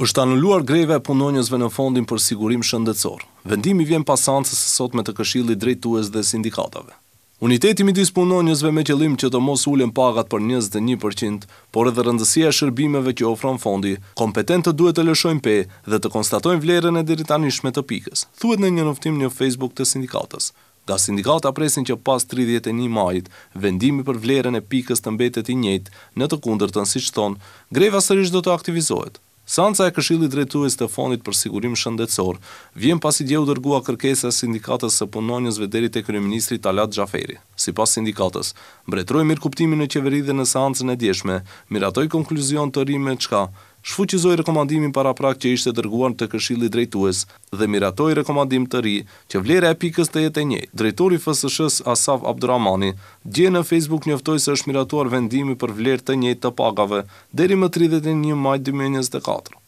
është anulluar greve e punonjësve në fondin për sigurim shëndetësor. Vendimi vjen pasancës së sot me të këshilli drejtues dhe sindikatave. Uniteti mi punonjësve me qëllim që të mos ulem pagat për 21%, por edhe rëndësia e shërbimeve që ofron fondi, kompetent të duhet të lëshojnë pe dhe të konstatojnë vlerën e diritanishme të pikës, thuet në një nëftim një Facebook të sindikatës. Da sindikata presin që pas 31 majit, vendimi për vlerën e pikës të mbetet i njëjtë në të kundër të nësi greva sërish do të aktivizohet, Sanca e këshilli drejtues të fondit për sigurim shëndetësor vjen pasi dje u dërgua kërkesa e sindikatës së punonjësve deri e kryeministri Talat Xhaferi. Sipas sindikatës, mbretëroi mirëkuptimin në qeveri dhe në seancën e djeshme, miratoi konkluzion të rime qka shfuqizoi rekomandimin para prak që ishte dërguar të këshilli drejtues dhe miratoi rekomandim të ri që vlera e pikës të jetë e një. Drejtori i FSSH-s Asaf Abdurrahmani gje në Facebook njoftoi se është miratuar vendimi për vlerë të njëjtë të pagave deri më 31 maj 2024.